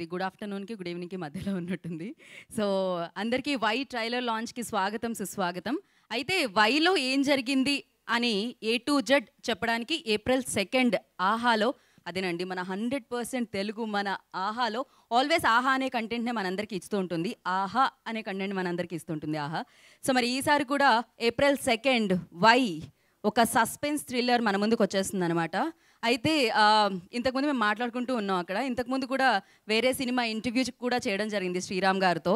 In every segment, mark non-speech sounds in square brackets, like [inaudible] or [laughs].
ఇది good ఆఫ్టర్నూన్కి good ఈవినింగ్కి మధ్యలో ఉన్నట్టుంది సో అందరికీ వై ట్రైలర్ లాంచ్కి స్వాగతం సుస్వాగతం అయితే వైలో ఏం జరిగింది అని ఏ టు జెడ్ చెప్పడానికి ఏప్రిల్ సెకండ్ ఆహాలో అదేనండి మన హండ్రెడ్ పర్సెంట్ తెలుగు మన ఆహాలో ఆల్వేస్ ఆహా అనే కంటెంట్నే మనందరికీ ఇస్తూ ఉంటుంది ఆహా అనే కంటెంట్ మనందరికీ ఉంటుంది ఆహా సో మరి ఈసారి కూడా ఏప్రిల్ సెకండ్ వై ఒక సస్పెన్స్ థ్రిల్లర్ మన ముందుకు వచ్చేస్తుంది అనమాట అయితే ఇంతకుముందు మేము మాట్లాడుకుంటూ ఉన్నాం అక్కడ ఇంతకుముందు కూడా వేరే సినిమా ఇంటర్వ్యూ కూడా చేయడం జరిగింది శ్రీరామ్ గారితో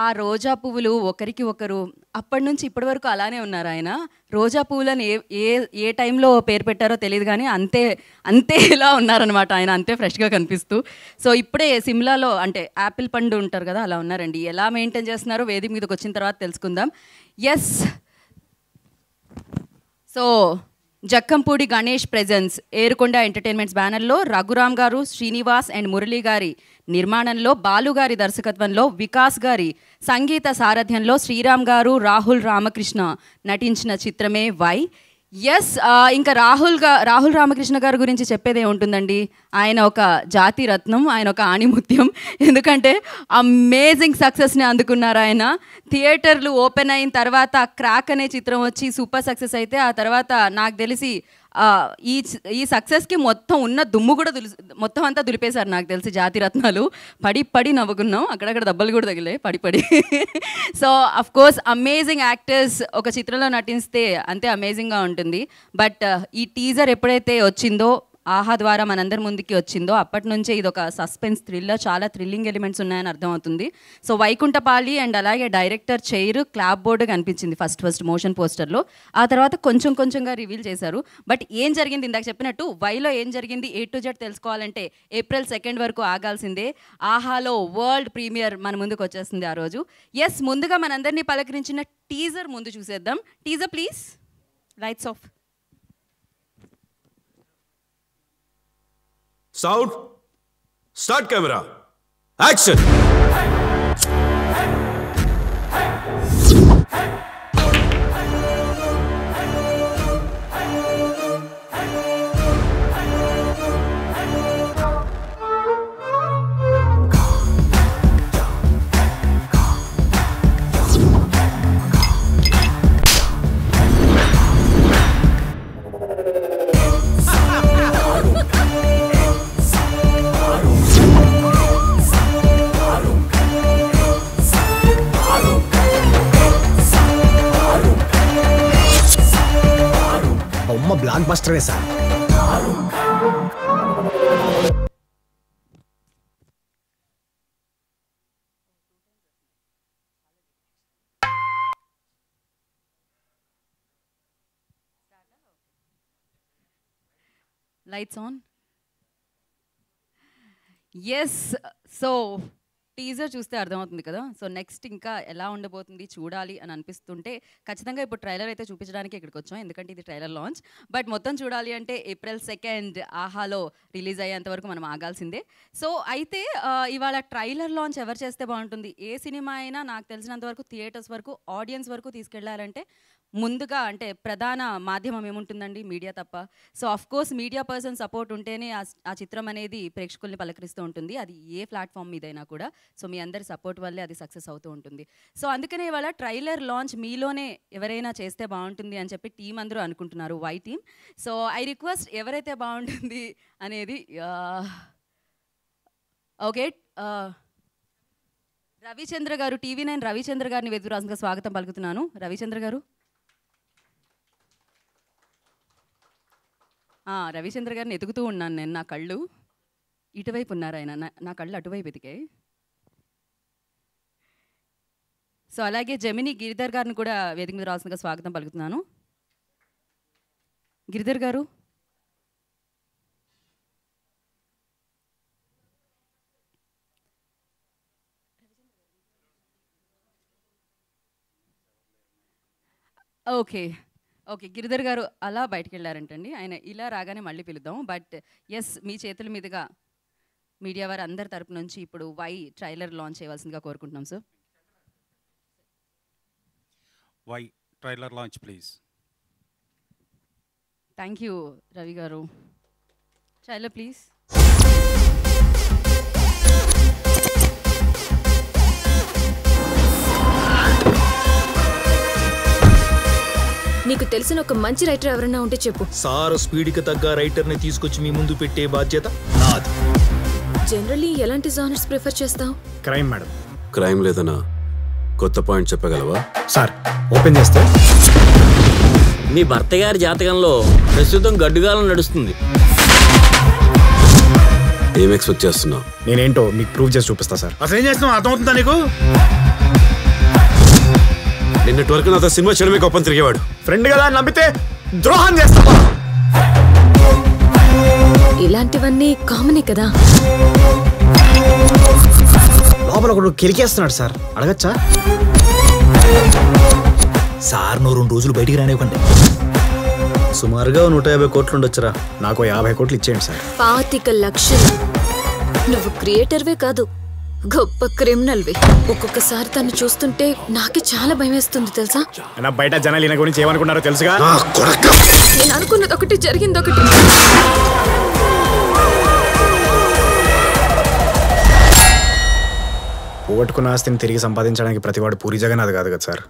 ఆ రోజా పువ్వులు ఒకరికి ఒకరు అప్పటి నుంచి ఇప్పటి వరకు అలానే ఉన్నారు ఆయన రోజా పువ్వులను ఏ ఏ ఏ టైంలో పేరు పెట్టారో తెలియదు కానీ అంతే అంతే ఇలా ఉన్నారనమాట ఆయన అంతే ఫ్రెష్గా కనిపిస్తూ సో ఇప్పుడే సిమ్లాలో అంటే యాపిల్ పండు ఉంటారు కదా అలా ఉన్నారండి ఎలా మెయింటైన్ చేస్తున్నారో వేదిక మీదకి వచ్చిన తర్వాత తెలుసుకుందాం yes so Jakkampudi Ganesh presents Erukonda entertainments బ్యానర్లో రఘురామ్ గారు శ్రీనివాస్ అండ్ మురళి గారి నిర్మాణంలో బాలు గారి దర్శకత్వంలో వికాస్ గారి సంగీత సారథ్యంలో శ్రీరామ్ గారు రాహుల్ రామకృష్ణ నటించిన చిత్రమే వై ఎస్ uh, ఇంకా రాహుల్ గా రాహుల్ రామకృష్ణ గారి గురించి చెప్పేదే ఉంటుందండి ఆయన ఒక జాతి రత్నం ఆయన ఒక ఆణిముత్యం [laughs] ఎందుకంటే అమేజింగ్ సక్సెస్ని అందుకున్నారు ఆయన థియేటర్లు ఓపెన్ అయిన తర్వాత క్రాక్ అనే చిత్రం వచ్చి సూపర్ సక్సెస్ అయితే ఆ తర్వాత నాకు తెలిసి ఈ ఈ సక్సెస్కి మొత్తం ఉన్న దుమ్ము కూడా దులి మొత్తం అంతా దులిపేశారు నాకు తెలిసి జాతి రత్నాలు పడి పడి నవ్వుకున్నాం అక్కడక్కడ దెబ్బలు కూడా తగిలే పడి పడి [laughs] so of course amazing actors ఒక చిత్రంలో నటిస్తే అంతే అమేజింగ్గా ఉంటుంది బట్ ఈ టీజర్ ఎప్పుడైతే వచ్చిందో ఆహా ద్వారా మనందరి ముందుకి వచ్చిందో అప్పటి నుంచే ఇది ఒక సస్పెన్స్ థ్రిల్లర్ చాలా థ్రిల్లింగ్ ఎలిమెంట్స్ ఉన్నాయని అర్థమవుతుంది సో వైకుంఠపాలి అండ్ అలాగే డైరెక్టర్ చైర్ క్లాప్ బోర్డు కనిపించింది ఫస్ట్ ఫస్ట్ మోషన్ పోస్టర్లో ఆ తర్వాత కొంచెం కొంచెంగా రివీల్ చేశారు బట్ ఏం జరిగింది ఇందాక చెప్పినట్టు వైలో ఏం జరిగింది ఏ టు జెడ్ తెలుసుకోవాలంటే ఏప్రిల్ సెకండ్ వరకు ఆగాల్సిందే ఆహాలో వరల్డ్ ప్రీమియర్ మన ముందుకు వచ్చేస్తుంది ఆ రోజు ఎస్ ముందుగా మనందరినీ పలకరించిన టీజర్ ముందు చూసేద్దాం teaser please lights off sound, start camera, action! Block బస్టరే Lights on? Yes, so teaser చూస్తే అర్థమవుతుంది కదా సో నెక్స్ట్ ఇంకా ఎలా ఉండబోతుంది చూడాలి అని అనిపిస్తుంటే ఖచ్చితంగా ఇప్పుడు ట్రైలర్ అయితే చూపించడానికి ఇక్కడికి వచ్చాం ఎందుకంటే ఇది ట్రైలర్ లాంచ్ బట్ మొత్తం చూడాలి అంటే ఏప్రిల్ సెకండ్ ఆహాలో రిలీజ్ అయ్యేంత వరకు మనం ఆగాల్సిందే సో అయితే ఇవాళ ట్రైలర్ లాంచ్ ఎవరు చేస్తే బాగుంటుంది ఏ సినిమా అయినా నాకు తెలిసినంత వరకు థియేటర్స్ వరకు ఆడియన్స్ వరకు తీసుకెళ్లాలంటే ముందుగా అంటే ప్రధాన మాధ్యమం ఏముంటుందండి మీడియా తప్ప so of course media person support ఉంటేనే ఆ చిత్రం అనేది ప్రేక్షకుల్ని పలకరిస్తూ ఉంటుంది అది ఏ ప్లాట్ఫామ్ మీదైనా కూడా సో మీ అందరి సపోర్ట్ వల్లే అది సక్సెస్ అవుతూ ఉంటుంది సో అందుకనే ఇవాళ ట్రైలర్ లాంచ్ మీలోనే ఎవరైనా చేస్తే బాగుంటుంది అని చెప్పి టీం అందరూ అనుకుంటున్నారు Y team so I request ఎవరైతే బాగుంటుంది అనేది ఓకే రవిచంద్ర గారు టీవీ నైన్ రవిచంద్ర గారిని వెతుకురాజుగా స్వాగతం పలుకుతున్నాను రవిచంద్ర గారు రవిచంద్ర గారిని ఎదుగుతూ ఉన్నాను నేను నా కళ్ళు ఇటువైపు ఉన్నారు ఆయన నా కళ్ళు అటువైపు ఎదిగాయి సో అలాగే జమిని గిరిధర్ గారిని కూడా వేదిక మీద రాసినగా స్వాగతం పలుకుతున్నాను గిరిధర్ గారు ఓకే ఓకే గిరిధర్ గారు అలా బయటకు వెళ్ళారంటండి ఆయన ఇలా రాగానే మళ్ళీ పిలుద్దాం బట్ ఎస్ మీ చేతుల మీదుగా మీడియా వారు అందరి తరపు నుంచి ఇప్పుడు వై ట్రైలర్ లాంచ్ చేయవలసిందిగా కోరుకుంటున్నాం sir Y trailer launch please thank you Ravi garu trailer please నీకు తెలిసిన ఒక మంచి రైటర్ ఎవరన్నా ఉంటే చెప్పు సార్ స్పీడ్కి తగ్గ రైటర్ ని తీసుకొచ్చి మీ ముందు పెట్టే బాధ్యత నాది జనరల్లీ ఎలాంటి జానర్స్ ప్రిఫర్ చేస్తావు క్రైమ్ మేడం క్రైమ్ లేదనా కొత్త పాయింట్ చెప్పగలవా సార్ ఓపెన్ చేస్తే మీ భర్త గారి జాతకంలో ప్రస్తుతం గడ్డుగాలం నడుస్తుంది ఏం ఎక్స్పెక్ట్ చేస్తున్నా నేనేంటో మీకు ప్రూవ్ చేసి చూపిస్తా సార్ అసలు ఏం చేస్తున్నావు అర్థమవుతుందా నీకు నిన్నటి వరకు నాతో సినిమా చేయడమే గొప్పని తిరిగేవాడు ఫ్రెండ్ కదా అని నమ్మితే ద్రోహం చేస్తా ఇలాంటివన్నీ కామనే కదా లోపల ఒకడు కిరికేస్తున్నాడు సార్ అడగచ్చా సార్ నువ్వు రెండు రోజులు బయటికి రానివ్వండి సుమారుగా నూట యాభై కోట్లు ఉండొచ్చురా నాకు యాభై కోట్లు ఇచ్చేయండి సార్ పాతిక లక్షలు నువ్వు క్రియేటర్వే కాదు గొప్ప క్రిమినల్వి ఒక్కొక్కసారి తను చూస్తుంటే నాకే చాలా భయం వేస్తుంది తెలుసా నా బయట జనాలు ఈయన గురించి ఏమనుకున్నారో తెలుసుగా నేను అనుకున్నది ఒకటి జరిగింది ఒకటి పోగొట్టుకున్న ఆస్తిని తిరిగి సంపాదించడానికి ప్రతివాడు పూరి జగన్నాథ్ కాదు కదా సార్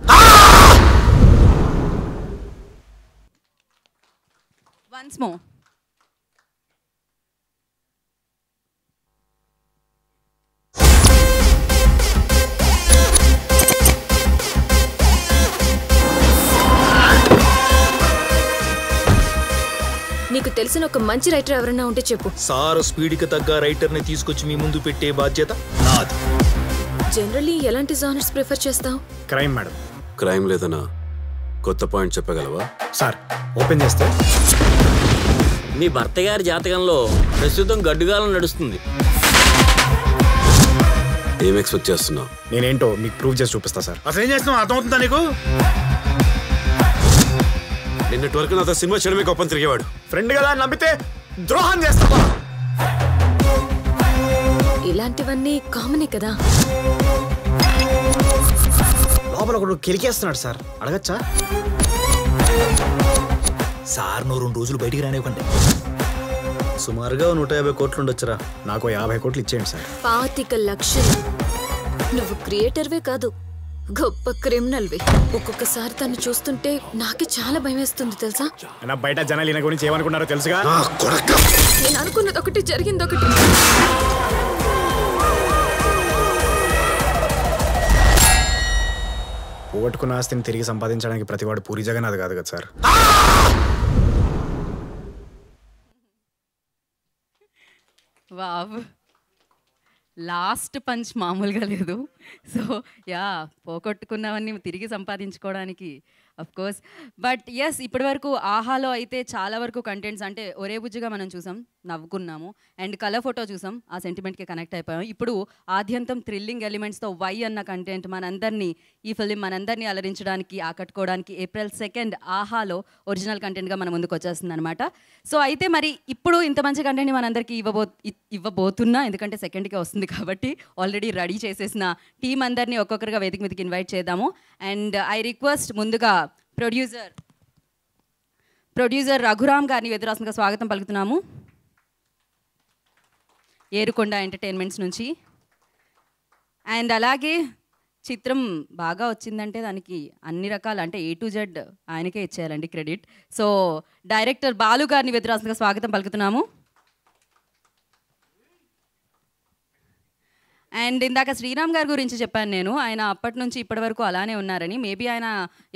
వన్స్ తెలిసిన ఒక మంచి రైటర్ ఎవరన్నా ఉంటే చెప్పు సార్ స్పీడ్కి తగ్గ రైటర్ ని తీసుకొచ్చి మీ ముందు పెట్టే బాధ్యత నాది జనరల్లీ ఎలాంటి జానర్స్ ప్రిఫర్ చేస్తావు క్రైమ్ మేడం క్రైమ్ లేదనా కొత్త పాయింట్ చెప్పగలవా సార్ ఓపెన్ చేస్తే మీ భర్త గారి జాతకంలో ప్రస్తుతం గడ్డుగాలం నడుస్తుంది ఏం ఎక్స్పెక్ట్ చేస్తున్నావు నేనేంటో మీకు ప్రూవ్ చేసి చూపిస్తా సార్ అసలు ఏం చేస్తున్నావు అర్థమవుతుందా నీకు నిన్నటి వరకు నాతో సినిమా చేయడమే గొప్పం తిరిగేవాడు ఫ్రెండ్ కదా అని నమ్మితే ద్రోహం చేస్తావా ఇలాంటివన్నీ కామనే కదా లోపల ఒకడు కెలికేస్తున్నాడు సార్ అడగచ్చా సార్ నువ్వు రెండు రోజులు బయటికి రానివ్వండి సుమారుగా నూట యాభై కోట్లు ఉండొచ్చరా నాకు యాభై కోట్లు ఇచ్చేయండి సార్ పాతిక లక్షలు నువ్వు క్రియేటర్వే కాదు గొప్ప క్రిమినల్వి ఒక్కొక్కసారి తను చూస్తుంటే నాకే చాలా భయం వేస్తుంది తెలుసా నా బయట జనాలు ఈయన గురించి ఏమనుకున్నారో తెలుసుగా నేను అనుకున్నది ఒకటి జరిగింది ఒకటి పోగొట్టుకున్న ఆస్తిని తిరిగి సంపాదించడానికి ప్రతివాడు పూరి జగన్నాథ్ కాదు కదా సార్ వావ్ లాస్ట్ పంచ్ మామూలుగా లేదు సో యా పోగొట్టుకున్నవన్నీ తిరిగి సంపాదించుకోవడానికి కోర్స్ బట్ ఎస్ ఇప్పటి వరకు ఆహాలో అయితే చాలా వరకు కంటెంట్స్ అంటే ఒరే బుజ్జిగా మనం చూసాం నవ్వుకున్నాము అండ్ కలర్ ఫోటో చూసాం ఆ సెంటిమెంట్కి కనెక్ట్ అయిపోయాం ఇప్పుడు ఆద్యంతం థ్రిల్లింగ్ ఎలిమెంట్స్తో వై అన్న కంటెంట్ మనందరినీ ఈ ఫిలిం మనందరినీ అలరించడానికి ఆకట్టుకోవడానికి ఏప్రిల్ సెకండ్ ఆహాలో ఒరిజినల్ కంటెంట్గా మన ముందుకు వచ్చేస్తుంది అనమాట సో అయితే మరి ఇప్పుడు ఇంత మంచి కంటెంట్ని మనందరికీ ఇవ్వబో ఇవ్వబోతున్నా ఎందుకంటే సెకండ్కి వస్తుంది కాబట్టి ఆల్రెడీ రెడీ చేసేసిన టీం అందరినీ ఒక్కొక్కరిగా వేదిక మీదకి ఇన్వైట్ చేద్దాము అండ్ ఐ రిక్వెస్ట్ ముందుగా ప్రొడ్యూసర్ ప్రొడ్యూసర్ రఘురామ్ గారిని వెదురాసంగా స్వాగతం పలుకుతున్నాము ఏరుకొండ ఎంటర్టైన్మెంట్స్ నుంచి అండ్ అలాగే చిత్రం బాగా వచ్చిందంటే దానికి అన్ని రకాల అంటే ఏ టు జెడ్ ఆయనకే ఇచ్చేయాలండి క్రెడిట్ సో డైరెక్టర్ బాలు గారిని వ్యతిరాసంగా స్వాగతం పలుకుతున్నాము అండ్ ఇందాక శ్రీరామ్ గారి గురించి చెప్పాను నేను ఆయన అప్పటి నుంచి ఇప్పటి వరకు అలానే ఉన్నారని మేబీ ఆయన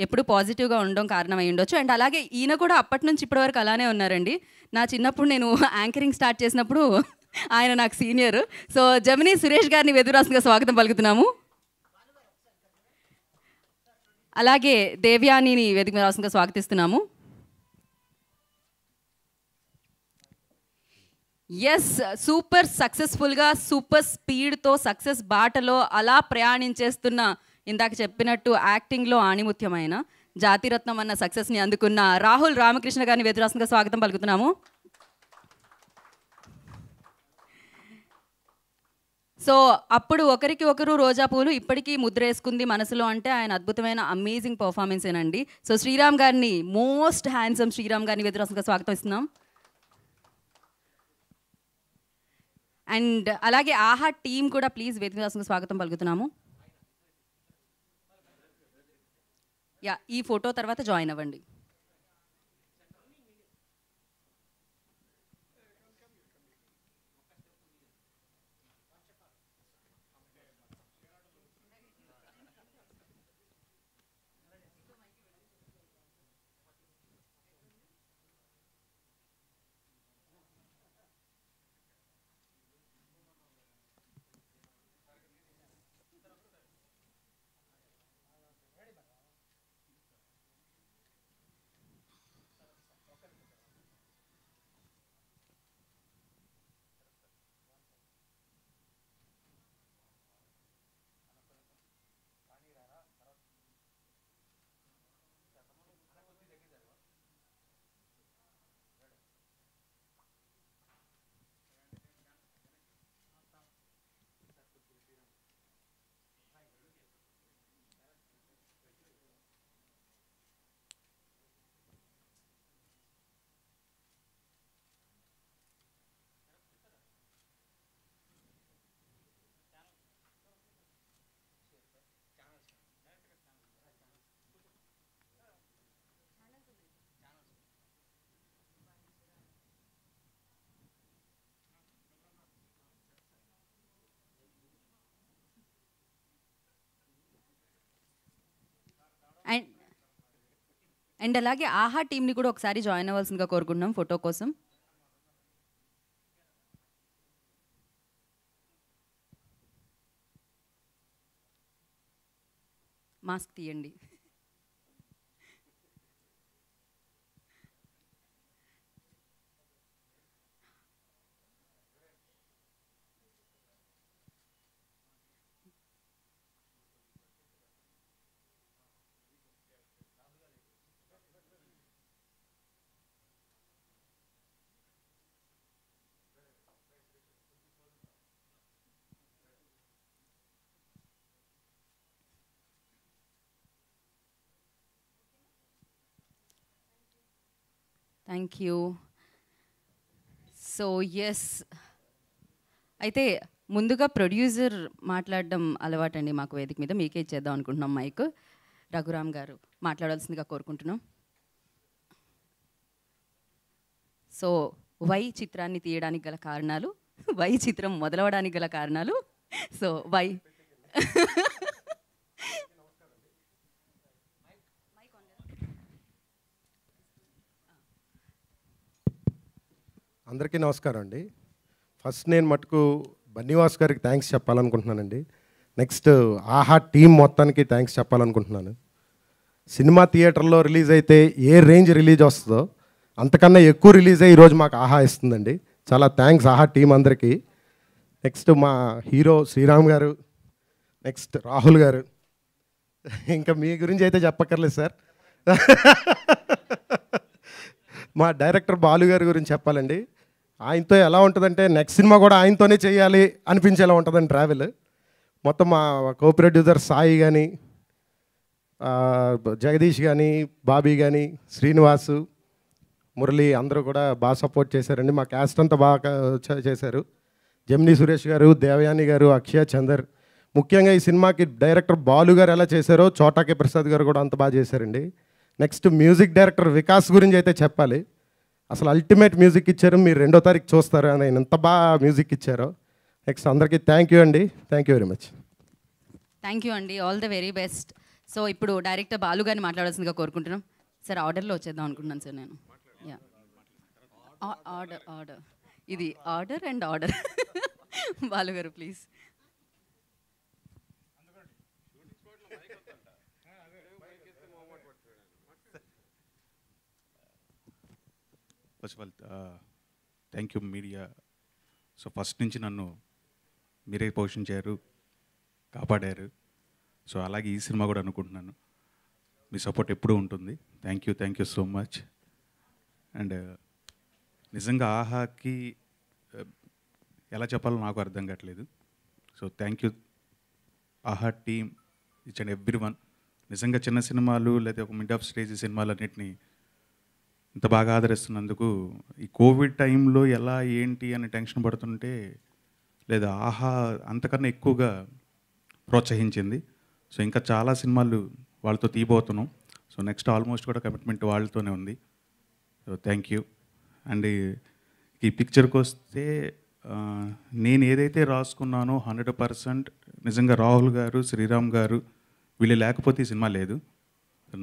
ఎప్పుడు పాజిటివ్గా ఉండడం అయ్యి ఉండొచ్చు అండ్ అలాగే ఈయన కూడా అప్పటి నుంచి ఇప్పటి వరకు అలానే ఉన్నారండి నా చిన్నప్పుడు నేను యాంకరింగ్ స్టార్ట్ చేసినప్పుడు ఆయన నాకు సీనియర్ సో జమిని సురేష్ గారిని వెదురాసంగా స్వాగతం పలుకుతున్నాము అలాగే దేవ్యానిని వేదిక రాసంగా స్వాగతిస్తున్నాము ఎస్ సూపర్ సక్సెస్ఫుల్గా సూపర్ స్పీడ్తో సక్సెస్ బాటలో అలా ప్రయాణించేస్తున్న ఇందాక చెప్పినట్టు యాక్టింగ్లో ఆణిముత్యమైన జాతిరత్నం అన్న సక్సెస్ని అందుకున్న రాహుల్ రామకృష్ణ గారిని వెదురాసంగా స్వాగతం పలుకుతున్నాము సో అప్పుడు ఒకరికి ఒకరు రోజా పూలు ఇప్పటికీ ముద్రేసుకుంది మనసులో అంటే ఆయన అద్భుతమైన అమేజింగ్ పర్ఫార్మెన్స్ ఏనండి సో శ్రీరామ్ గారిని మోస్ట్ హ్యాండ్సమ్ శ్రీరామ్ గారిని వెదురసంగా స్వాగతం ఇస్తున్నాం అండ్ అలాగే ఆహా టీం కూడా ప్లీజ్ వేదిక రాసంగా స్వాగతం పలుకుతున్నాము యా ఈ ఫోటో తర్వాత జాయిన్ అవ్వండి అండ్ అలాగే ఆహా టీమ్ని కూడా ఒకసారి జాయిన్ అవ్వాల్సిందిగా కోరుకుంటున్నాం ఫోటో కోసం మాస్క్ తీయండి థ్యాంక్ యూ సో ఎస్ అయితే ముందుగా ప్రొడ్యూసర్ మాట్లాడడం అలవాటండి మాకు వేదిక మీద మీకే ఇచ్చేద్దాం అనుకుంటున్నాం మైక్ రఘురామ్ గారు మాట్లాడాల్సిందిగా కోరుకుంటున్నాం సో వై చిత్రాన్ని తీయడానికి గల కారణాలు వై చిత్రం మొదలవడానికి గల కారణాలు సో వై అందరికీ నమస్కారం అండి ఫస్ట్ నేను మటుకు బన్నీవాస్ గారికి థ్యాంక్స్ చెప్పాలనుకుంటున్నానండి నెక్స్ట్ ఆహా టీం మొత్తానికి థ్యాంక్స్ చెప్పాలనుకుంటున్నాను సినిమా థియేటర్లో రిలీజ్ అయితే ఏ రేంజ్ రిలీజ్ వస్తుందో అంతకన్నా ఎక్కువ రిలీజ్ అయ్యి ఈరోజు మాకు ఆహా ఇస్తుందండి చాలా థ్యాంక్స్ ఆహా టీం అందరికీ నెక్స్ట్ మా హీరో శ్రీరామ్ గారు నెక్స్ట్ రాహుల్ గారు ఇంకా మీ గురించి అయితే చెప్పక్కర్లేదు సార్ మా డైరెక్టర్ బాలు గారి గురించి చెప్పాలండి ఆయనతో ఎలా ఉంటుందంటే నెక్స్ట్ సినిమా కూడా ఆయనతోనే చేయాలి అనిపించేలా ఉంటుందండి ట్రావెల్ మొత్తం మా కో ప్రొడ్యూసర్ సాయి కానీ జగదీష్ కానీ బాబీ కానీ శ్రీనివాసు మురళి అందరూ కూడా బాగా సపోర్ట్ చేశారండి మా క్యాస్ట్ అంతా బాగా చేశారు జమిని సురేష్ గారు దేవయాని గారు అక్షయ చందర్ ముఖ్యంగా ఈ సినిమాకి డైరెక్టర్ బాలు గారు ఎలా చేశారో చోటాకే ప్రసాద్ గారు కూడా అంత బాగా చేశారండి నెక్స్ట్ మ్యూజిక్ డైరెక్టర్ వికాస్ గురించి అయితే చెప్పాలి అసలు అల్టిమేట్ మ్యూజిక్ ఇచ్చారు మీరు రెండో తారీఖు చూస్తారు అని ఎంత బాగా మ్యూజిక్ ఇచ్చారో నెక్స్ట్ అందరికీ థ్యాంక్ యూ అండి thank you very much thank you అండి all the very best so ఇప్పుడు డైరెక్టర్ బాలు గారిని మాట్లాడాల్సిందిగా కోరుకుంటున్నాం సార్ ఆర్డర్లో వచ్చేద్దాం అనుకుంటున్నాను సార్ నేను యా ఆర్డర్ ఆర్డర్ ఇది order and order Balu garu please first of all thank you media so first నుంచి నన్ను మీరే పోషించారు కాపాడారు సో అలాగే ఈ సినిమా కూడా అనుకుంటున్నాను మీ సపోర్ట్ ఎప్పుడూ ఉంటుంది thank you thank you so much and నిజంగా ఆహాకి uh, ఎలా చెప్పాలో నాకు అర్థం కావట్లేదు so thank you Aha team each and every one నిజంగా చిన్న సినిమాలు లేదా ఒక మిడ్ ఆఫ్ స్టేజ్ సినిమాలు అన్నింటినీ ఇంత బాగా ఆదరిస్తున్నందుకు ఈ కోవిడ్ టైంలో ఎలా ఏంటి అని టెన్షన్ పడుతుంటే లేదా ఆహా అంతకన్నా ఎక్కువగా ప్రోత్సహించింది సో ఇంకా చాలా సినిమాలు వాళ్ళతో తీయబోతున్నాం సో నెక్స్ట్ ఆల్మోస్ట్ కూడా కమిట్మెంట్ వాళ్ళతోనే ఉంది సో థ్యాంక్ యూ అండ్ ఈ పిక్చర్కి వస్తే నేను ఏదైతే రాసుకున్నానో హండ్రెడ్ పర్సెంట్ నిజంగా రాహుల్ గారు శ్రీరామ్ గారు వీళ్ళు లేకపోతే ఈ సినిమా లేదు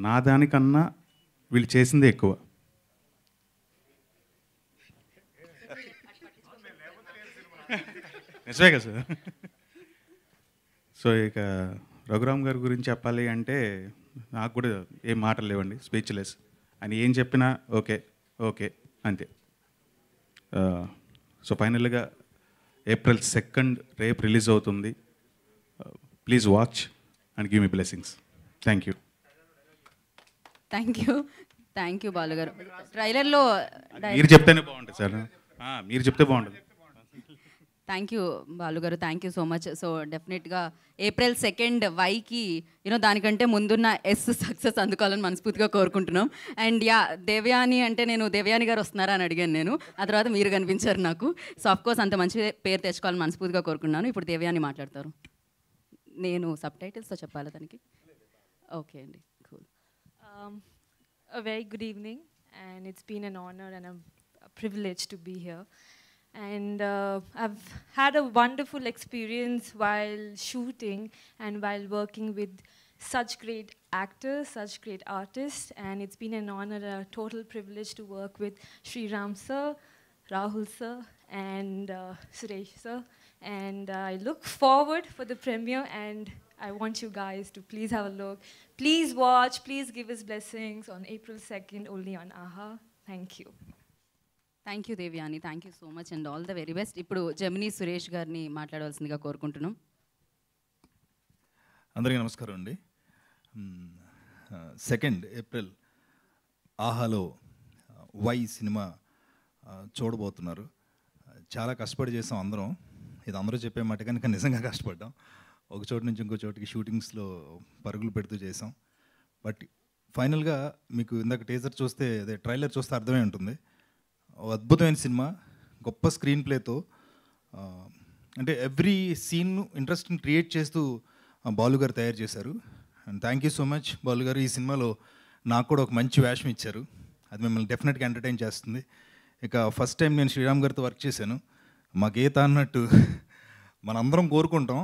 నా దానికన్నా వీళ్ళు చేసిందే ఎక్కువ నిజమే కదా సార్ సో ఇక రఘురామ్ గారి గురించి చెప్పాలి అంటే నాకు కూడా ఏం మాటలు లేవండి స్పీచ్లెస్ అని ఏం చెప్పినా ఓకే ఓకే అంతే సో ఫైనల్గా ఏప్రిల్ సెకండ్ రేపు రిలీజ్ అవుతుంది please watch and give me blessings thank you thank you thank you Balu garu ట్రైలర్లో మీరు చెప్తేనే బాగుంటుంది సార్ మీరు చెప్తే బాగుంటుంది thank you Balu garu thank you so much so డెఫినెట్గా ఏప్రిల్ సెకండ్ వైకి యూనో దానికంటే ముందున్న ఎస్ సక్సెస్ అందుకోవాలని మనస్ఫూర్తిగా కోరుకుంటున్నాం అండ్ యా దేవయాని అంటే నేను దేవయాని గారు వస్తున్నారా అని అడిగాను నేను ఆ తర్వాత మీరు కనిపించారు నాకు సో అఫ్కోర్స్ అంత మంచి పేరు తెచ్చుకోవాలని మనస్ఫూర్తిగా కోరుకున్నాను ఇప్పుడు దేవయాని మాట్లాడతారు నేను సబ్ టైటిల్స్తో చెప్పాలి దానికి ఓకే అండి cool very good evening and it's been an honour and privilege to be here and uh, I've had a wonderful experience while shooting and while working with such great actors, such great artists, and it's been an honor, a total privilege to work with Sri Ram sir, Rahul sir, and uh, Suresh sir, and uh, I look forward for the premiere and I want you guys to please have a look. Please watch, please give us blessings on April 2nd only on AHA. Thank you. Thank you Devyani thank you so much and all the very best ఇప్పుడు Gemini Suresh గారిని మాట్లాడవలసిందిగా కోరుకుంటున్నాం అందరికీ నమస్కారం అండి second April ఆహాలో Y cinema చూడబోతున్నారు చాలా కష్టపడి చేసాం అందరం ఇది అందరూ చెప్పే మాట కనుక నిజంగా కష్టపడ్డాం ఒక చోటు నుంచి ఇంకో చోటుకి షూటింగ్స్లో పరుగులు పెడుతూ చేసాం బట్ ఫైనల్గా మీకు ఇందాక టీజర్ చూస్తే అదే ట్రైలర్ చూస్తే అర్థమై ఉంటుంది అద్భుతమైన సినిమా గొప్ప స్క్రీన్ ప్లేతో అంటే ఎవ్రీ సీన్ ఇంట్రెస్ట్ని క్రియేట్ చేస్తూ బాలు గారు తయారు చేశారు and thank you so much Balu garu ఈ సినిమాలో నాకు కూడా ఒక మంచి వేషం ఇచ్చారు అది మిమ్మల్ని డెఫినెట్గా ఎంటర్టైన్ చేస్తుంది ఇక ఫస్ట్ టైం నేను శ్రీరామ్ గారితో వర్క్ చేశాను మా గీత అన్నట్టు మనందరం కోరుకుంటాం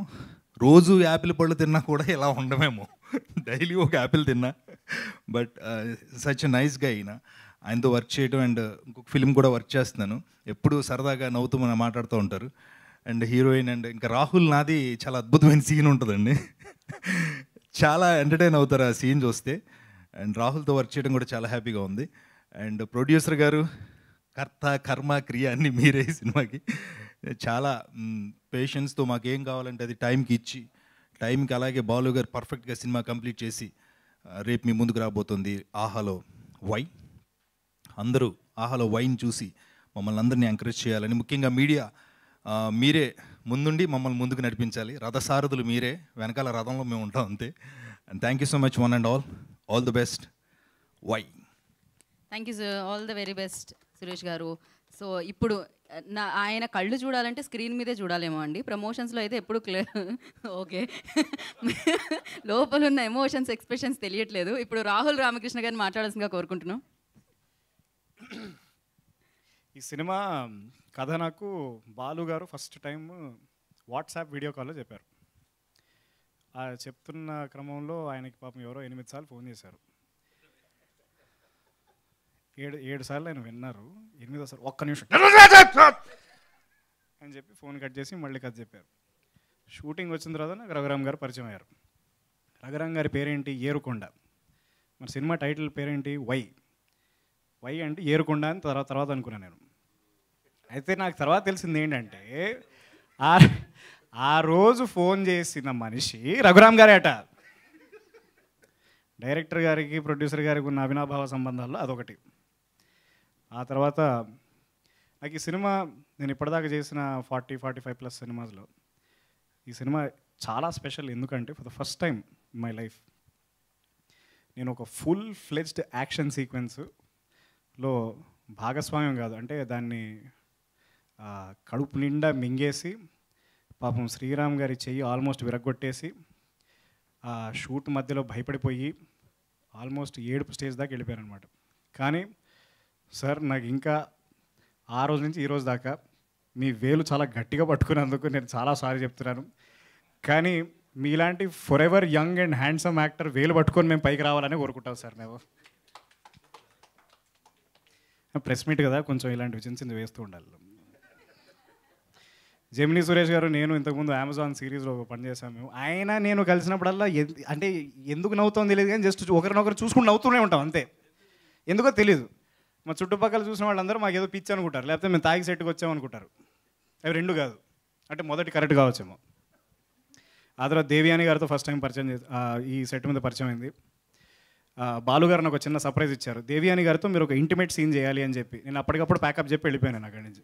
రోజు యాపిల్ పళ్ళు తిన్నా కూడా ఇలా ఉండమేమో డైలీ [laughs] ఒక యాపిల్ తిన్నా బట్ సచ్ నైస్గా అయినా ఆయనతో వర్క్ చేయడం అండ్ ఇంకొక ఫిలిం కూడా వర్క్ చేస్తున్నాను ఎప్పుడు సరదాగా నవ్వుతూ మనం మాట్లాడుతూ ఉంటారు అండ్ హీరోయిన్ అండ్ ఇంకా రాహుల్ నాది చాలా అద్భుతమైన సీన్ ఉంటుందండి చాలా ఎంటర్టైన్ అవుతారు ఆ సీన్ చూస్తే అండ్ రాహుల్తో వర్క్ చేయడం కూడా చాలా హ్యాపీగా ఉంది అండ్ ప్రొడ్యూసర్ గారు కర్త కర్మ క్రియ అన్నీ మీరే సినిమాకి చాలా పేషెన్స్తో మాకు ఏం కావాలంటే అది టైంకి ఇచ్చి టైంకి అలాగే బాలు గారు పర్ఫెక్ట్గా సినిమా కంప్లీట్ చేసి రేపు మీ ముందుకు రాబోతుంది ఆహాలో వై అందరూ ఆహాలో వైన్ చూసి మమ్మల్ని అందరినీ ఎంకరేజ్ చేయాలని ముఖ్యంగా మీడియా మీరే ముందుండి మమ్మల్ని ముందుకు నడిపించాలి రథసారథులు మీరే వెనకాల రథంలో మేము ఉంటాం అంతే and thank you so much one and all all the best Y thank you all the very best Suresh garu so ఇప్పుడు నా ఆయన కళ్ళు చూడాలంటే స్క్రీన్ మీదే చూడాలేమో అండి ప్రమోషన్స్లో అయితే ఎప్పుడు క్లియర్ [laughs] ఓకే లోపల ఉన్న ఎమోషన్స్ ఎక్స్ప్రెషన్స్ తెలియట్లేదు ఇప్పుడు రాహుల్ రామకృష్ణ గారిని మాట్లాడాల్సిందిగా కోరుకుంటున్నాం ఈ సినిమా కథ నాకు బాలు గారు ఫస్ట్ టైం వాట్సాప్ వీడియో కాల్లో చెప్పారు చెప్తున్న క్రమంలో ఆయనకి పాపం ఎవరో ఎనిమిది సార్లు ఫోన్ చేశారు ఏడు ఏడు సార్లు ఆయన విన్నారు ఎనిమిదో సార్ ఒక్క నిమిషం అని చెప్పి ఫోన్ కట్ చేసి మళ్ళీ కథ చెప్పారు షూటింగ్ వచ్చిన తర్వాత నాకు రఘురామ్ గారు పరిచయం అయ్యారు రఘురామ్ గారి పేరేంటి ఏరుకొండ మరి సినిమా టైటిల్ పేరేంటి వై వై అంటే ఏరుకుండా అని తర్వాత తర్వాత అనుకున్నాను నేను అయితే నాకు తర్వాత తెలిసింది ఏంటంటే ఆ ఆ రోజు ఫోన్ చేసిన మనిషి రఘురామ్ గారే అట డైరెక్టర్ గారికి ప్రొడ్యూసర్ గారికి ఉన్న అవినాభావ సంబంధాల్లో అదొకటి ఆ తర్వాత నాకు ఈ సినిమా నేను ఇప్పటిదాకా చేసిన ఫార్టీ ఫార్టీ ఫైవ్ ప్లస్ సినిమాస్లో ఈ సినిమా చాలా స్పెషల్ ఎందుకంటే for the first time my life నేను ఒక ఫుల్ ఫ్లెజ్డ్ యాక్షన్ సీక్వెన్సు లో భాగస్వామ్యం కాదు అంటే దాన్ని కడుపు నిండా మింగేసి పాపం శ్రీరామ్ గారి చెయ్యి ఆల్మోస్ట్ విరగొట్టేసి ఆ షూట్ మధ్యలో భయపడిపోయి ఆల్మోస్ట్ ఏడుపు స్టేజ్ దాకా వెళ్ళిపోయారనమాట కానీ సార్ నాకు ఇంకా ఆ రోజు నుంచి ఈరోజు దాకా మీ వేలు చాలా గట్టిగా పట్టుకున్నందుకు నేను చాలా సారీ చెప్తున్నాను కానీ మీలాంటి forever young and handsome actor వేలు పట్టుకొని మేము పైకి రావాలని కోరుకుంటాం సార్ మేము ప్రెస్ మీట్ కదా కొంచెం ఇలాంటివి చిన్న చిన్న వేస్తూ ఉండాలి జమినీ సురేష్ గారు నేను ఇంతకుముందు అమెజాన్ సిరీస్లో పనిచేసాము మేము ఆయన నేను కలిసినప్పుడల్లా అంటే ఎందుకు నవ్వుతో తెలియదు కానీ జస్ట్ ఒకరినొకరు చూసుకుంటూ నవ్వుతూనే ఉంటాం అంతే ఎందుకో తెలియదు మా చుట్టుపక్కల చూసిన వాళ్ళందరూ మాకు ఏదో పిచ్చి అనుకుంటారు లేకపోతే మేము తాగి సెట్కి వచ్చాము అనుకుంటారు అవి రెండు కాదు అంటే మొదటి కరెక్ట్ కావచ్చేమో ఆ తర్వాత దేవియాని గారితో ఫస్ట్ టైం పరిచయం ఈ సెట్ మీద పరిచయం అయింది బాలుగారిని ఒక చిన్న సర్ప్రైజ్ ఇచ్చారు దేవి అని గారితో మీరు ఒక ఇంటిమేట్ సీన్ చేయాలి అని చెప్పి నేను అప్పటికప్పుడు ప్యాకప్ చెప్పి వెళ్ళిపోయాను అక్కడి నుంచి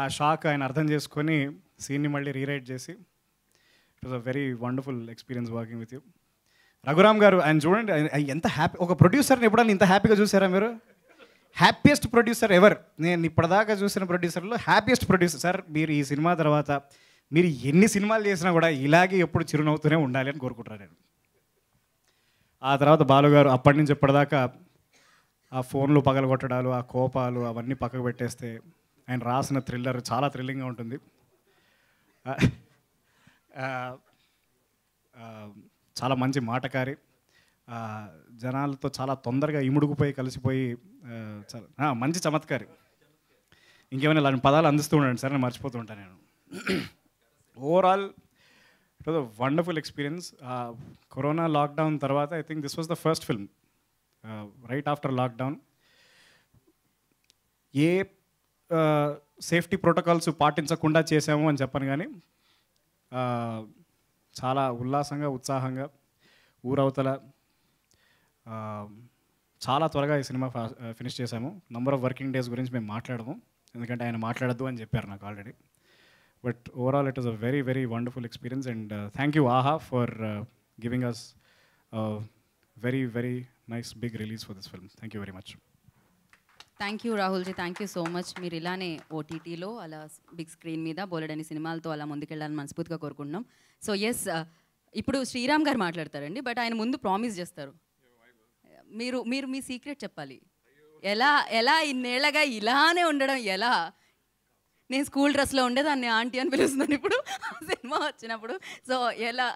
ఆ షాక్ ఆయన అర్థం చేసుకొని సీన్ని మళ్ళీ రీరైట్ చేసి it was a very wonderful experience walking with you Raghuram garu ఆయన చూడండి ఎంత హ్యాపీ ఒక ప్రొడ్యూసర్ని ఎప్పుడైనా ఇంత హ్యాపీగా చూసారా మీరు హ్యాపీయెస్ట్ ప్రొడ్యూసర్ ఎవర్ నేను ఇప్పటిదాకా చూసిన ప్రొడ్యూసర్లో హ్యాపీయెస్ట్ ప్రొడ్యూసర్ సార్ మీరు ఈ సినిమా తర్వాత మీరు ఎన్ని సినిమాలు చేసినా కూడా ఇలాగే ఎప్పుడు చిరునవ్వుతూనే ఉండాలి అని కోరుకుంటున్నారు నేను ఆ తర్వాత బాలుగారు అప్పటి నుంచి ఇప్పటిదాకా ఆ ఫోన్లు పగలగొట్టడాలు ఆ కోపాలు అవన్నీ పక్కకు పెట్టేస్తే ఆయన రాసిన థ్రిల్లర్ చాలా థ్రిల్లింగ్గా ఉంటుంది చాలా మంచి మాటకారి జనాలతో చాలా తొందరగా ఇముడుకుపోయి కలిసిపోయి మంచి చమత్కారి ఇంకేమైనా ఇలాంటి పదాలు అందిస్తూ ఉండండి సరే నేను మర్చిపోతూ ఉంటాను నేను overall [clears throat] it was a wonderful experience corona lockdown తర్వాత I think this was the first film right after lockdown ఏ సేఫ్టీ uh, ప్రోటోకాల్స్ పాటించకుండా చేసాము అని చెప్పను కానీ uh, చాలా ఉల్లాసంగా ఉత్సాహంగా ఊరవతల uh, చాలా త్వరగా ఈ సినిమా ఫినిష్ చేశాము నంబర్ ఆఫ్ వర్కింగ్ డేస్ గురించి మేము మాట్లాడము ఎందుకంటే ఆయన మాట్లాడద్దు అని చెప్పారు నాకు already but overall it is a very very wonderful experience and thank you Aha for giving us very very nice big release for this film thank you very much thank you Rahul ji thank you so much మీరు ఇలానే ఓటీటీలో అలా big screen మీద బోలెడని సినిమాలతో అలా ముందుకెళ్ళాలని మనస్ఫూర్తిగా కోరుకుంటున్నాం so yes uh, ఇప్పుడు శ్రీరామ్ గారు మాట్లాడతారండి బట్ ఆయన ముందు ప్రామిస్ చేస్తారు మీరు మీరు మీ సీక్రెట్ చెప్పాలి ఎలా ఎలా ఇన్నేళ్లగా ఇలానే ఉండడం ఎలా నేను స్కూల్ డ్రెస్లో ఉండేదాన్ని ఆంటీ అని పిలుస్తున్నాను ఇప్పుడు సినిమా వచ్చినప్పుడు సో ఎలా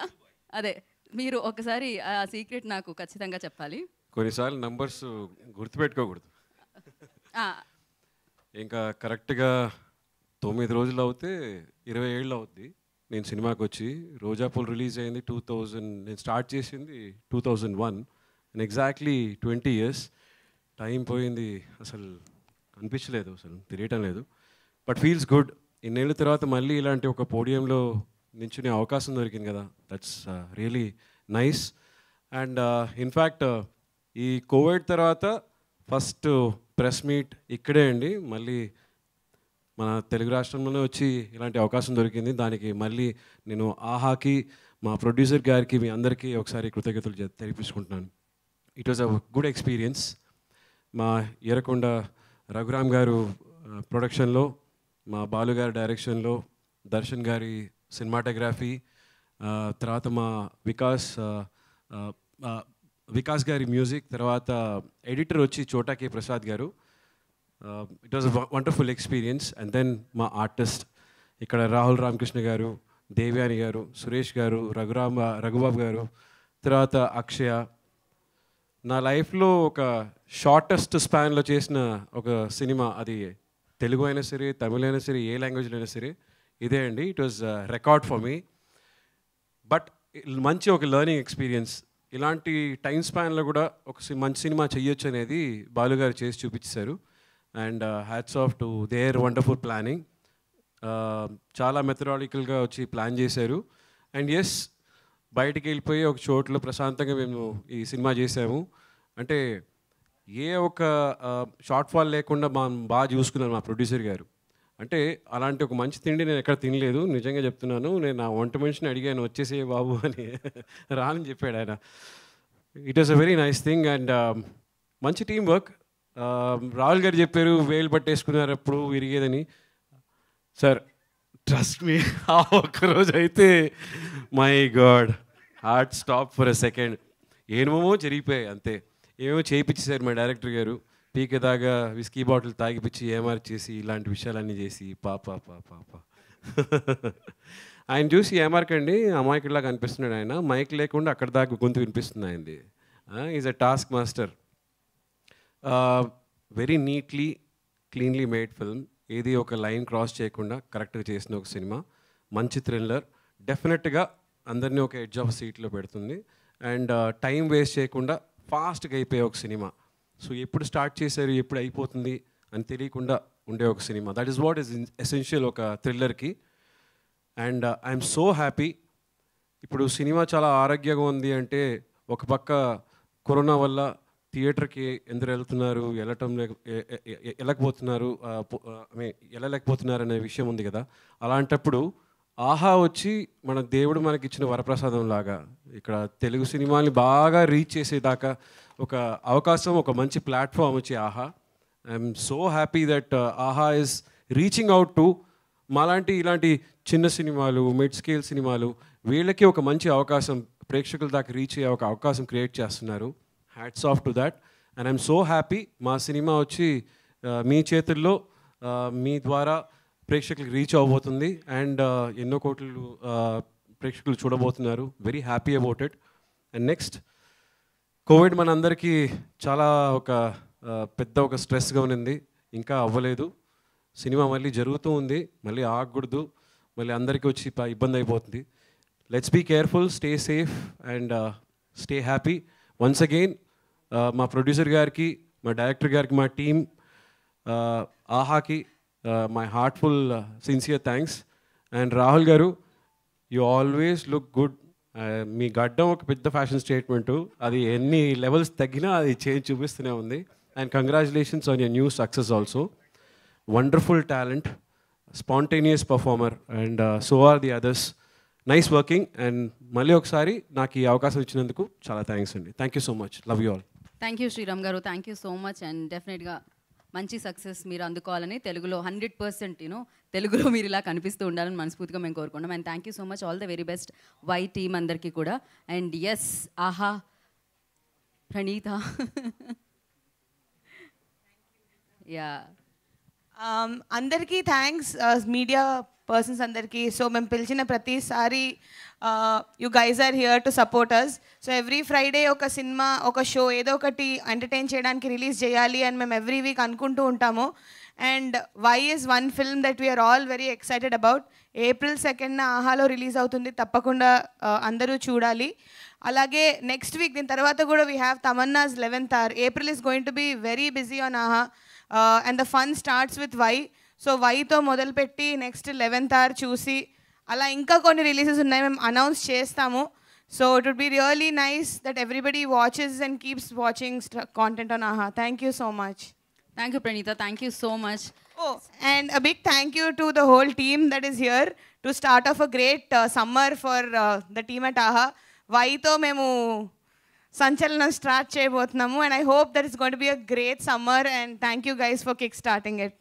అదే మీరు ఒకసారి ఆ సీక్రెట్ నాకు ఖచ్చితంగా చెప్పాలి కొన్నిసార్లు నంబర్స్ గుర్తుపెట్టుకోకూడదు ఇంకా కరెక్ట్గా తొమ్మిది రోజులు అవుతే ఇరవై ఏళ్ళు అవుద్ది నేను సినిమాకి వచ్చి రోజా రోజాపూల్ రిలీజ్ అయింది టూ థౌజండ్ నేను స్టార్ట్ చేసింది two thousand one and exactly twenty years time పోయింది అసలు అనిపించలేదు అసలు తెలియటం లేదు బట్ ఫీల్స్ గుడ్ ఇన్నేళ్ళ తర్వాత మళ్ళీ ఇలాంటి ఒక పోడియంలో నించునే అవకాశం దొరికింది కదా that's really nice and in fact ఈ కోవిడ్ తర్వాత ఫస్ట్ ప్రెస్ మీట్ ఇక్కడే అండి మళ్ళీ మన తెలుగు రాష్ట్రంలోనే వచ్చి ఇలాంటి అవకాశం దొరికింది దానికి మళ్ళీ నేను ఆహాకి మా ప్రొడ్యూసర్ గారికి మీ అందరికీ ఒకసారి కృతజ్ఞతలు తెలిపించుకుంటున్నాను it was a good experience మా ఎరకొండ రఘురామ్ గారు ప్రొడక్షన్లో uh, మా బాలుగారి డైరెక్షన్లో దర్శన్ గారి సినిమాటోగ్రఫీ తర్వాత మా వికాస్ వికాస్ గారి మ్యూజిక్ తర్వాత ఎడిటర్ వచ్చి చోటా K Prasad garu it was wonderful experience and then మా ఆర్టిస్ట్ ఇక్కడ రాహుల్ రామకృష్ణ గారు దేవ్యాని గారు సురేష్ గారు రఘురామ రఘుబాబు గారు తర్వాత అక్షయ నా లైఫ్లో ఒక షార్టెస్ట్ స్పాన్లో చేసిన ఒక సినిమా అది తెలుగు అయినా సరే తమిళ అయినా సరే ఏ లాంగ్వేజ్లో అయినా సరే ఇదే అండి it was record for me but మంచి ఒక లెర్నింగ్ ఎక్స్పీరియన్స్ ఇలాంటి టైం స్పాన్లో కూడా ఒక మంచి సినిమా చెయ్యొచ్చు అనేది బాలుగారు చేసి చూపించారు and hats off to their wonderful planning చాలా మెథడాలికల్గా వచ్చి ప్లాన్ చేశారు అండ్ ఎస్ బయటికి వెళ్ళిపోయి ఒక చోట్లో ప్రశాంతంగా మేము ఈ సినిమా చేసాము అంటే ఏ ఒక షార్ట్ ఫాల్ లేకుండా మా బాగా చూసుకున్నాను మా ప్రొడ్యూసర్ గారు అంటే అలాంటి ఒక మంచి తిండి నేను ఎక్కడ తినలేదు నిజంగా చెప్తున్నాను నేను నా వంట మనిషిని అడిగాను వచ్చేసే బాబు అని [laughs] రానని చెప్పాడు ఆయన it is a very nice thing and మంచి టీం వర్క్ రాహుల్ గారు చెప్పారు వేలు పట్టేసుకున్నారు ఎప్పుడు విరిగేదని సార్ ట్రస్ట్ మీ ఆ ఒక్కరోజు అయితే my god heart stop for a second ఏమో జరిగిపోయాయి అంతే ఏమేమో చేయించేశారు మా డైరెక్టర్ గారు పీకే దాగా విస్కీ బాటిల్ తాగిపించి ఏమారు చేసి ఇలాంటి విషయాలన్నీ చేసి పాప పాప [laughs] ఆయన చూసి ఏమార్కండి అమాయకుడిలాగా అనిపిస్తున్నాడు ఆయన మైక్ లేకుండా అక్కడ దాకా గొంతు వినిపిస్తుంది ఆయనది is a task master very neatly cleanly made film ఏది ఒక లైన్ క్రాస్ చేయకుండా కరెక్ట్గా చేసిన ఒక సినిమా మంచి థ్రిల్లర్ డెఫినెట్గా అందరినీ ఒక ఎడ్జ్ ఆఫ్ సీట్లో పెడుతుంది అండ్ టైం వేస్ట్ చేయకుండా ఫాస్ట్గా అయిపోయే ఒక సినిమా సో ఎప్పుడు స్టార్ట్ చేశారు ఎప్పుడు అయిపోతుంది అని తెలియకుండా ఉండే ఒక cinema that is what is essential ఒక థ్రిల్లర్కి అండ్ ఐఎమ్ సో హ్యాపీ ఇప్పుడు సినిమా చాలా ఆరోగ్యంగా ఉంది అంటే ఒక పక్క కరోనా వల్ల థియేటర్కి ఎందరు వెళ్తున్నారు వెళ్ళటం లేక వెళ్ళకపోతున్నారు ఐ మీన్ వెళ్ళలేకపోతున్నారు అనే విషయం ఉంది కదా అలాంటప్పుడు ఆహా వచ్చి మన దేవుడు మనకి ఇచ్చిన వరప్రసాదం లాగా ఇక్కడ తెలుగు సినిమాని బాగా రీచ్ చేసేదాకా ఒక అవకాశం ఒక మంచి ప్లాట్ఫామ్ వచ్చి Aha I'm so happy that Aha is reaching out to మాలాంటి ఇలాంటి చిన్న సినిమాలు మిడ్ స్కేల్ సినిమాలు వీళ్ళకి ఒక మంచి అవకాశం ప్రేక్షకుల దాకా రీచ్ అయ్యే ఒక అవకాశం క్రియేట్ చేస్తున్నారు hats off to that and I'm so happy మా సినిమా వచ్చి uh, మీ చేతుల్లో uh, మీ ద్వారా ప్రేక్షకులకు రీచ్ అవ్వబోతుంది అండ్ uh, ఎన్నో కోట్లు uh, ప్రేక్షకులు చూడబోతున్నారు very happy about it and next covid మనందరికీ చాలా ఒక uh, పెద్ద ఒక స్ట్రెస్గా ఉన్నింది ఇంకా అవ్వలేదు సినిమా మళ్ళీ జరుగుతూ ఉంది మళ్ళీ ఆగకూడదు మళ్ళీ అందరికీ వచ్చి ఇబ్బంది అయిపోతుంది let's be careful stay safe and stay happy once again మా ప్రొడ్యూసర్ గారికి మా డైరెక్టర్ గారికి మా టీం ఆహాకి my heartful sincere thanks and Rahul garu you always look good మీ గడ్డం ఒక పెద్ద ఫ్యాషన్ స్టేట్మెంటు అది ఎన్ని లెవెల్స్ తగ్గినా అది చేంజ్ చూపిస్తూనే ఉంది and congratulations on your new success also wonderful talent spontaneous performer and so are the others nice working and మళ్ళీ ఒకసారి నాకు ఈ అవకాశం ఇచ్చినందుకు చాలా థ్యాంక్స్ అండి thank you so much love you all thank you Sriram garu thank you so much and డెఫినెట్గా మంచి సక్సెస్ మీరు అందుకోవాలని తెలుగులో హండ్రెడ్ పర్సెంట్ యూనో తెలుగులో మీరు ఇలా కనిపిస్తూ ఉండాలని మనస్ఫూర్తిగా మేము కోరుకున్నాం and thank you so much all the very best Y team అందరికీ కూడా and yes Aha Praneetha yeah [laughs] um, అందరికీ థ్యాంక్స్ మీడియా uh, పర్సన్స్ అందరికీ సో మేము పిలిచిన ప్రతిసారి you guys are here to support us so every Friday ఒక సినిమా ఒక షో ఏదో ఒకటి ఎంటర్టైన్ చేయడానికి రిలీజ్ చేయాలి అని మేము ఎవ్రీ వీక్ అనుకుంటూ ఉంటాము and Y is one film that we're all very excited about April సెకండ్న ఆహాలో రిలీజ్ అవుతుంది తప్పకుండా అందరూ చూడాలి అలాగే నెక్స్ట్ వీక్ దీని తర్వాత కూడా we have Tamannaah's eleventh or April is going to be very busy on Aha and the fun starts with Y so వైతో మొదలుపెట్టి నెక్స్ట్ లెవెన్త్ ఆర్ చూసి అలా ఇంకా కొన్ని రిలీజెస్ ఉన్నాయి మేము అనౌన్స్ చేస్తాము so it would be really nice that everybody watches and keeps watching content on Aha thank you so much thank you Praneetha thank you so much oh and a big thank you to the whole team that is here to start off a great summer for the team at Aha వైతో మేము సంచలనం start చేయబోతున్నాము and I hope that is gonna be a great summer and thank you guys for kick starting it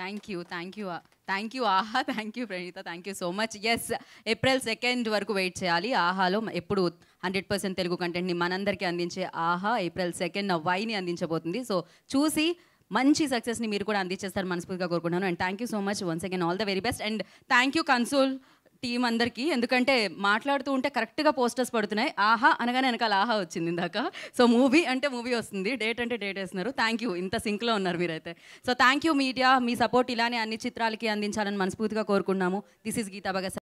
thank you thank you thank you Aha thank you Praneetha thank you so much yes April second వరకు wait చేయాలి ఆహాలో ఎప్పుడు hundred percent Telugu కంటెంట్ని మనందరికీ అందించే ఆహా April second నా వైని అందించబోతుంది so చూసి మంచి సక్సెస్ని మీరు కూడా అందించేస్తారు మనస్ఫూర్తిగా కోరుకుంటున్నాను and thank you so much once again all the very best and thank you console team అందరికీ ఎందుకంటే మాట్లాడుతూ ఉంటే కరెక్ట్గా పోస్టర్స్ పడుతున్నాయి ఆహా అనగానే వెనకాల ఆహా వచ్చింది ఇందాక సో మూవీ అంటే మూవీ వస్తుంది డేట్ అంటే డేట్ వేస్తున్నారు థ్యాంక్ యూ ఇంత సింక్లో ఉన్నారు మీరైతే సో థ్యాంక్ యూ మీడియా మీ సపోర్ట్ ఇలానే అన్ని చిత్రాలకి అందించాలని మనస్ఫూర్తిగా కోరుకున్నాము దిస్ ఇస్ గీతా భగత్